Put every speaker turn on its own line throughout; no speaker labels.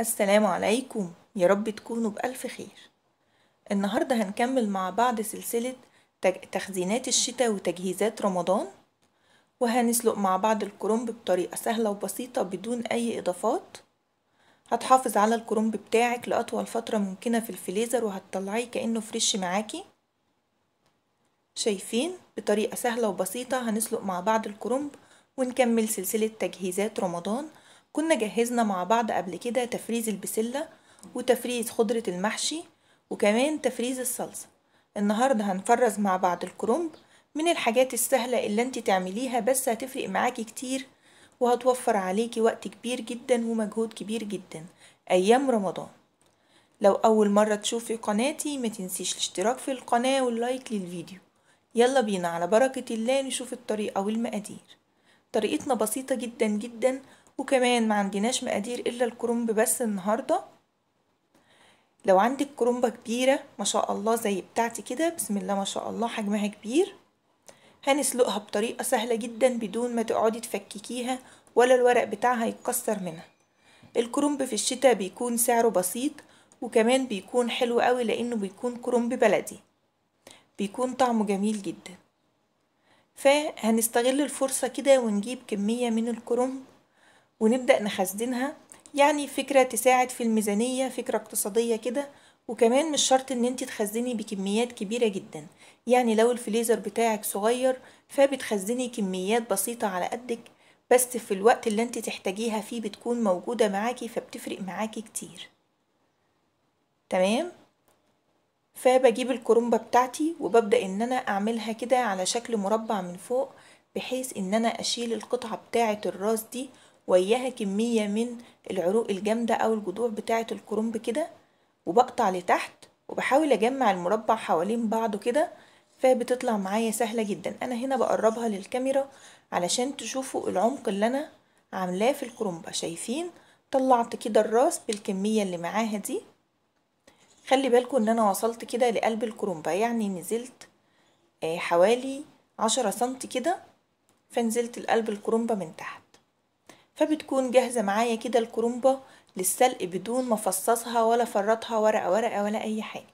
السلام عليكم يا رب تكونوا بألف خير النهاردة هنكمل مع بعض سلسلة تخزينات الشتاء وتجهيزات رمضان وهنسلق مع بعض الكرنب بطريقة سهلة وبسيطة بدون أي إضافات هتحافظ على الكرنب بتاعك لأطول فترة ممكنة في الفليزر وهتطلعيه كأنه فريش معاكي شايفين بطريقة سهلة وبسيطة هنسلق مع بعض الكرنب ونكمل سلسلة تجهيزات رمضان كنا جهزنا مع بعض قبل كده تفريز البسلة وتفريز خضرة المحشي وكمان تفريز الصلصة النهاردة هنفرز مع بعض الكرنب من الحاجات السهلة اللي انت تعمليها بس هتفرق معاكي كتير وهتوفر عليكي وقت كبير جدا ومجهود كبير جدا أيام رمضان لو أول مرة تشوفي قناتي ما تنسيش الاشتراك في القناة واللايك للفيديو يلا بينا على بركة الله نشوف الطريقة والمقادير طريقتنا بسيطة جدا جدا وكمان ما عندناش مقادير الا الكرنب بس النهارده لو عندك كرنبه كبيره ما شاء الله زي بتاعتي كده بسم الله ما شاء الله حجمها كبير هنسلقها بطريقه سهله جدا بدون ما تقعدي تفككيها ولا الورق بتاعها يتكسر منها الكرنب في الشتاء بيكون سعره بسيط وكمان بيكون حلو قوي لانه بيكون كرنب بلدي بيكون طعمه جميل جدا فهنستغل الفرصة كده ونجيب كمية من الكرنب ونبدأ نخزنها يعني فكرة تساعد في الميزانية فكرة اقتصادية كده وكمان مش شرط ان انت تخزني بكميات كبيرة جدا يعني لو الفليزر بتاعك صغير فبتخزني كميات بسيطة على قدك بس في الوقت اللي انت تحتاجيها فيه بتكون موجودة معاكي فبتفرق معاكي كتير تمام فبجيب الكرومبة بتاعتي وببدأ ان انا اعملها كده على شكل مربع من فوق بحيث ان انا اشيل القطعة بتاعة الراس دي وياها كمية من العروق الجامدة أو الجذوع بتاعة الكرنب كده وبقطع لتحت وبحاول أجمع المربع حوالين بعضه كده فبتطلع معايا سهلة جدا أنا هنا بقربها للكاميرا علشان تشوفوا العمق اللي أنا عاملاه في الكرنبة شايفين طلعت كده الراس بالكمية اللي معاها دي خلي بالكم ان انا وصلت كده لقلب الكرنبة يعني نزلت آه، حوالي عشرة سنتي كده فنزلت لقلب الكرنبة من تحت فبتكون جاهزة معايا كده الكرومبة للسلق بدون ما افصصها ولا افرطها ورقة ورقة ولا اي حاجة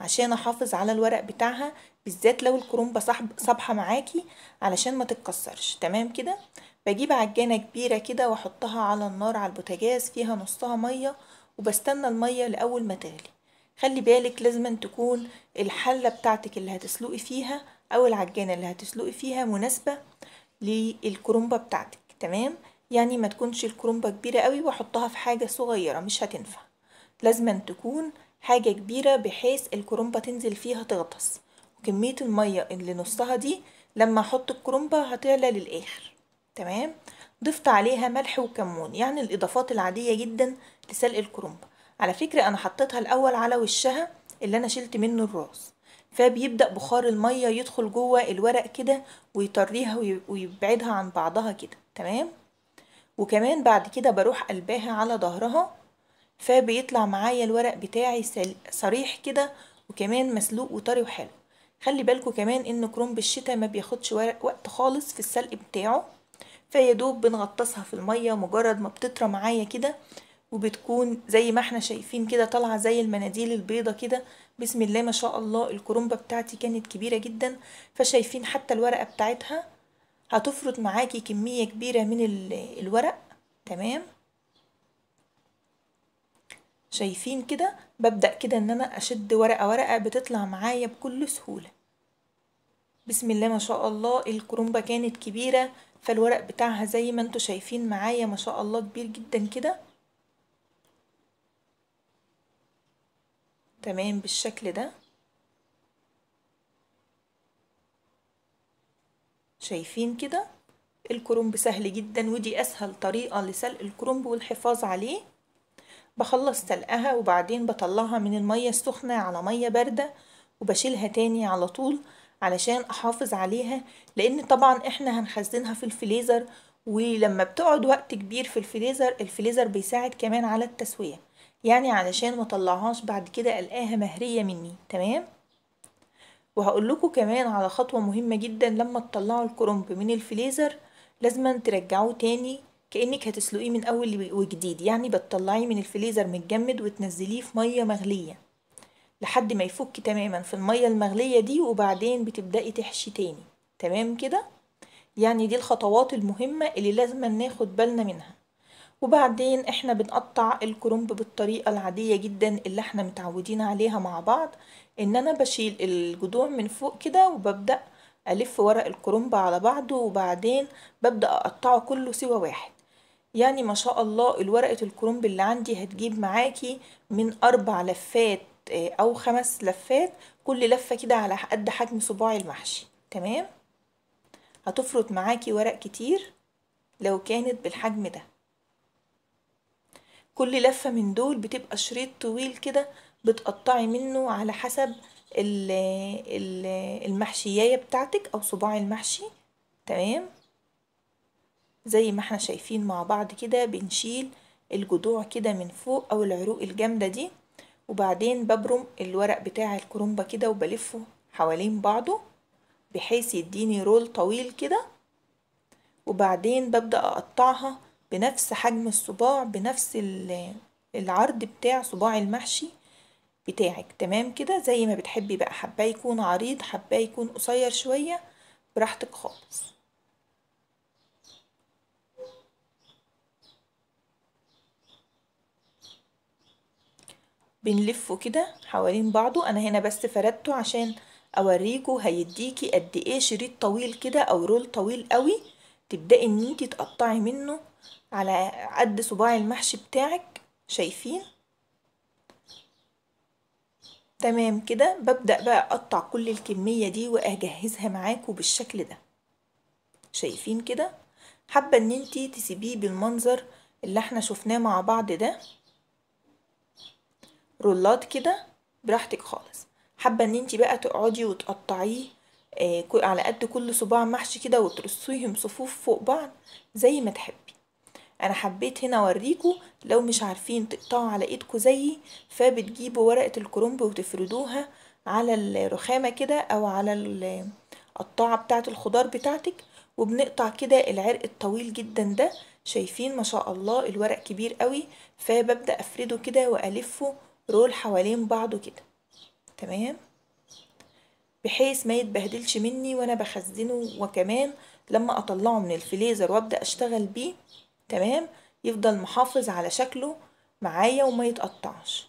عشان احافظ على الورق بتاعها بالذات لو الكرومبة صبحة معاكي علشان ما تتكسرش تمام كده بجيب عجانة كبيرة كده واحطها على النار على البوتاجاز فيها نصها مية وبستنى المية لأول ما تغلي خلي بالك لازم أن تكون الحلة بتاعتك اللي هتسلقي فيها أو العجانة اللي هتسلقي فيها مناسبة للكرومبة بتاعتك تمام يعني ما تكونش الكرومبة كبيرة قوي واحطها في حاجة صغيرة مش هتنفع لازما تكون حاجة كبيرة بحيث الكرومبة تنزل فيها تغطس وكمية المية اللي نصها دي لما احط الكرومبة هتعلى للآخر تمام ضفت عليها ملح وكمون يعني الإضافات العادية جدا لسلق الكرومبة على فكرة أنا حطيتها الأول على وشها اللي أنا شلت منه الراس فبيبدأ بخار المية يدخل جوه الورق كده ويطريها ويبعدها عن بعضها كده تمام وكمان بعد كده بروح قلباها على ظهرها فبيطلع معايا الورق بتاعي صريح كده وكمان مسلوق وطري وحلو خلي بالكوا كمان ان كرنب الشتاء ما بياخدش وقت خالص في السلق بتاعه فيدوب بنغطسها في المية مجرد ما بتطرى معايا كده وبتكون زي ما احنا شايفين كده طالعة زي المناديل البيضة كده بسم الله ما شاء الله الكرنبة بتاعتي كانت كبيرة جدا فشايفين حتى الورقة بتاعتها هتفرط معاكي كمية كبيرة من الورق تمام شايفين كده ببدأ كده ان انا اشد ورقة ورقة بتطلع معايا بكل سهولة بسم الله ما شاء الله الكرومبة كانت كبيرة فالورق بتاعها زي ما انتوا شايفين معايا ما شاء الله كبير جدا كده تمام بالشكل ده شايفين كده الكرنب سهل جدا ودي اسهل طريقة لسلق الكرنب والحفاظ عليه بخلص سلقها وبعدين بطلعها من المية السخنة على مية باردة وبشيلها تاني على طول علشان احافظ عليها لان طبعا احنا هنخزنها في الفليزر ولما بتقعد وقت كبير في الفليزر الفليزر بيساعد كمان على التسوية يعني علشان ما طلعهاش بعد كده القاها مهرية مني تمام وهقول لكم كمان على خطوة مهمة جدا لما تطلعوا الكرنب من الفليزر لازم ترجعوه تاني كأنك هتسلقيه من أول وجديد يعني بتطلعيه من الفليزر متجمد وتنزليه في مية مغلية لحد ما يفك تماما في المية المغلية دي وبعدين بتبدأي تحشي تاني تمام كده يعني دي الخطوات المهمة اللي لازم ناخد بالنا منها وبعدين احنا بنقطع الكرنب بالطريقة العادية جدا اللي احنا متعودين عليها مع بعض ان انا بشيل الجذوع من فوق كده وببدأ ألف ورق الكرنب على بعضه وبعدين ببدأ أقطعه كله سوى واحد يعني ما شاء الله الورقة الكرنب اللي عندي هتجيب معاكي من أربع لفات آه، أو خمس لفات كل لفة كده على قد حجم صباعي المحشي تمام هتفرط معاكي ورق كتير لو كانت بالحجم ده كل لفة من دول بتبقى شريط طويل كده بتقطعي منه على حسب المحشياية بتاعتك او صباع المحشي تمام زي ما احنا شايفين مع بعض كده بنشيل الجذوع كده من فوق او العروق الجامدة دي وبعدين ببرم الورق بتاع الكرومبة كده وبلفه حوالين بعضه بحيث يديني رول طويل كده وبعدين ببدأ أقطعها بنفس حجم الصباع بنفس العرض بتاع صباع المحشي بتاعك تمام كده زي ما بتحبي بقى حباه يكون عريض حباه يكون قصير شوية براحتك خالص بنلفه كده حوالين بعضه انا هنا بس فردته عشان اوريكوا هيديكي قد ايه شريط طويل كده او رول طويل قوي تبدأي ان انتي تقطعي منه على قد صباع المحشي بتاعك شايفين تمام كده ببدأ بقى اقطع كل الكمية دي واجهزها معاكو بالشكل ده شايفين كده حابة ان انتي تسيبيه بالمنظر اللي احنا شفناه مع بعض ده رولات كده براحتك خالص حابة ان انتي بقى تقعدي وتقطعيه آه، على قد كل صباع محشي كده وترصيهم صفوف فوق بعض زي ما تحبي انا حبيت هنا اوريكم لو مش عارفين تقطعوا على ايدكم زيي فبتجيبوا ورقه الكرنب وتفردوها على الرخامه كده او على القطاعه بتاعه الخضار بتاعتك وبنقطع كده العرق الطويل جدا ده شايفين ما شاء الله الورق كبير قوي فببدا افرده كده والفه رول حوالين بعضه كده تمام بحيث ما يتبهدلش مني وانا بخزنه وكمان لما اطلعه من الفليزر وابدا اشتغل بيه تمام يفضل محافظ على شكله معايا وما يتقطعش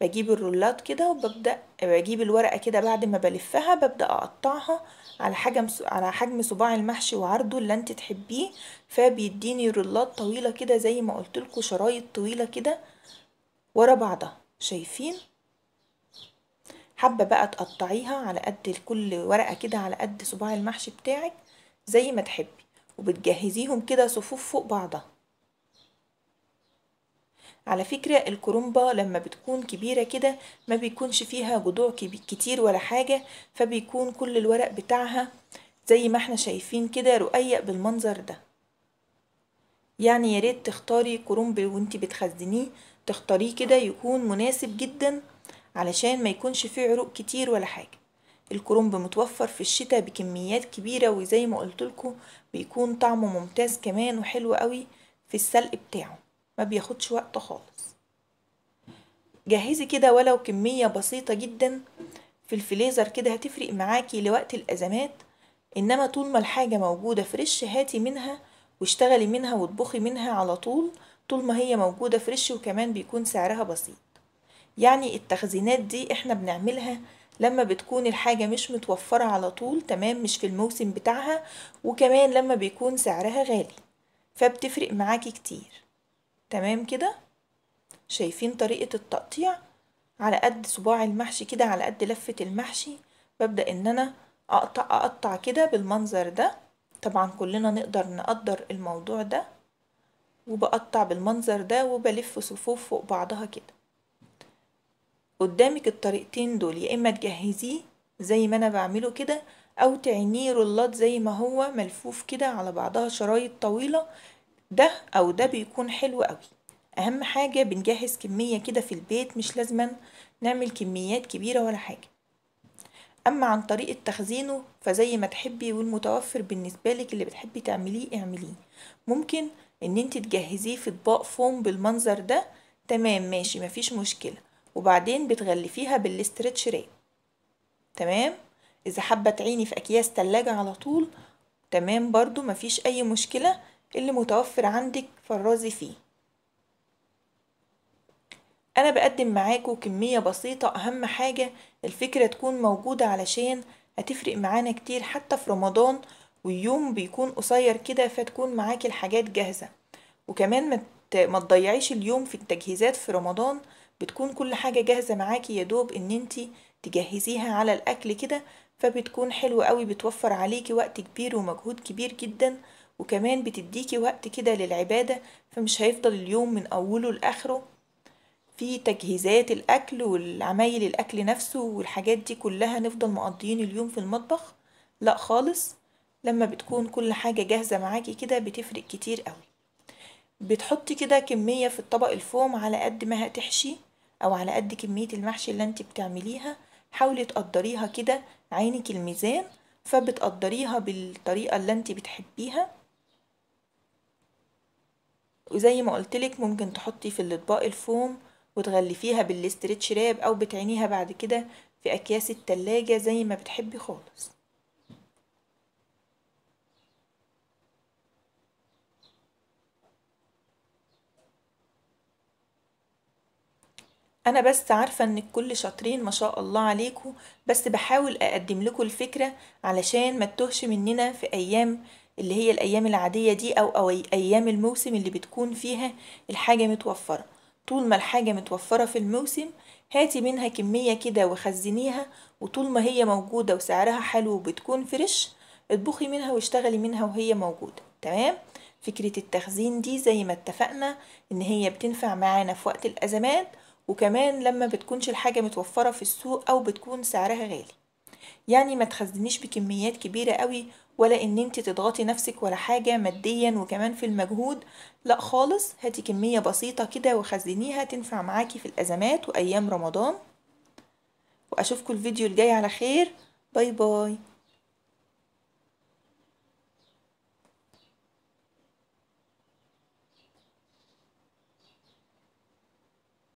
بجيب الرولات كده وببدا بجيب الورقه كده بعد ما بلفها ببدا اقطعها على حجم على حجم صباع المحشي وعرضه اللي انت تحبيه فبيديني رولات طويله كده زي ما قلت لكم شرايط طويله كده ورا بعضها شايفين حابه بقى تقطعيها على قد كل ورقه كده على قد صباع المحشي بتاعك زي ما تحبي وبتجهزيهم كده صفوف فوق بعضها على فكرة الكرومبة لما بتكون كبيرة كده ما بيكونش فيها جذوع كتير ولا حاجة فبيكون كل الورق بتاعها زي ما احنا شايفين كده رقيق بالمنظر ده يعني ياريت تختاري كرومب وانت بتخزنيه تختاريه كده يكون مناسب جدا علشان ما يكونش فيه عروق كتير ولا حاجة الكرنب متوفر في الشتاء بكميات كبيرة وزي ما قلتلكم بيكون طعمه ممتاز كمان وحلو قوي في السلق بتاعه ما بياخدش وقت خالص جهزي كده ولو كمية بسيطة جدا في الفليزر كده هتفرق معاكي لوقت الأزمات إنما طول ما الحاجة موجودة فريش هاتي منها واشتغلي منها واطبخي منها على طول طول ما هي موجودة فريش وكمان بيكون سعرها بسيط يعني التخزينات دي احنا بنعملها لما بتكون الحاجة مش متوفرة على طول تمام مش في الموسم بتاعها وكمان لما بيكون سعرها غالي فبتفرق معاكي كتير تمام كده شايفين طريقة التقطيع على قد صباع المحشي كده على قد لفة المحشي ببدأ ان انا اقطع اقطع كده بالمنظر ده طبعا كلنا نقدر نقدر الموضوع ده وبقطع بالمنظر ده وبلف صفوف فوق بعضها كده قدامك الطريقتين دول يا اما تجهزيه زي ما انا بعمله كده او تعينيه رولات زي ما هو ملفوف كده على بعضها شرايط طويله ده او ده بيكون حلو قوي اهم حاجه بنجهز كميه كده في البيت مش لازما نعمل كميات كبيره ولا حاجه اما عن طريق تخزينه فزي ما تحبي والمتوفر بالنسبه لك اللي بتحبي تعمليه اعمليه ممكن ان انت تجهزيه في اطباق فوم بالمنظر ده تمام ماشي مفيش مشكله وبعدين بتغلفيها بالاسترتش راب تمام اذا حابه تعيني في اكياس تلاجة على طول تمام برضو مفيش اي مشكله اللي متوفر عندك فرازي فيه انا بقدم معاكم كميه بسيطه اهم حاجه الفكره تكون موجوده علشان هتفرق معانا كتير حتى في رمضان واليوم بيكون قصير كده فتكون معاكي الحاجات جاهزه وكمان ما تضيعيش اليوم في التجهيزات في رمضان بتكون كل حاجة جاهزة معاكي يا دوب ان انتي تجهزيها على الاكل كده فبتكون حلوة قوي بتوفر عليكي وقت كبير ومجهود كبير جدا وكمان بتديكي وقت كده للعبادة فمش هيفضل اليوم من اوله لاخره في تجهيزات الاكل والعمايل الاكل نفسه والحاجات دي كلها نفضل مقضيين اليوم في المطبخ لا خالص لما بتكون كل حاجة جاهزة معاكي كده بتفرق كتير قوي بتحطي كده كمية في الطبق الفوم على قد ما هتحشي او على قد كميه المحشي اللي انت بتعمليها حاولي تقدريها كده عينك الميزان فبتقدريها بالطريقه اللي انت بتحبيها وزي ما قلتلك ممكن تحطي في الاطباق الفوم وتغلفيها بالاسترتش راب او بتعينيها بعد كده في اكياس التلاجة زي ما بتحبي خالص انا بس عارفة ان الكل شاطرين ما شاء الله عليكم بس بحاول اقدم لكم الفكرة علشان ما تتوهش مننا في ايام اللي هي الايام العادية دي او, أو ايام الموسم اللي بتكون فيها الحاجة متوفرة طول ما الحاجة متوفرة في الموسم هاتي منها كمية كده وخزنيها وطول ما هي موجودة وسعرها حلو وبتكون فريش اطبخي منها واشتغلي منها وهي موجودة تمام فكرة التخزين دي زي ما اتفقنا ان هي بتنفع معانا في وقت الازمات وكمان لما بتكونش الحاجة متوفرة في السوق أو بتكون سعرها غالي يعني ما تخزنيش بكميات كبيرة قوي ولا ان انت تضغطي نفسك ولا حاجة ماديا وكمان في المجهود لا خالص هاتي كمية بسيطة كده وخزنيها تنفع معاكي في الأزمات وأيام رمضان وأشوفكم الفيديو الجاي على خير باي باي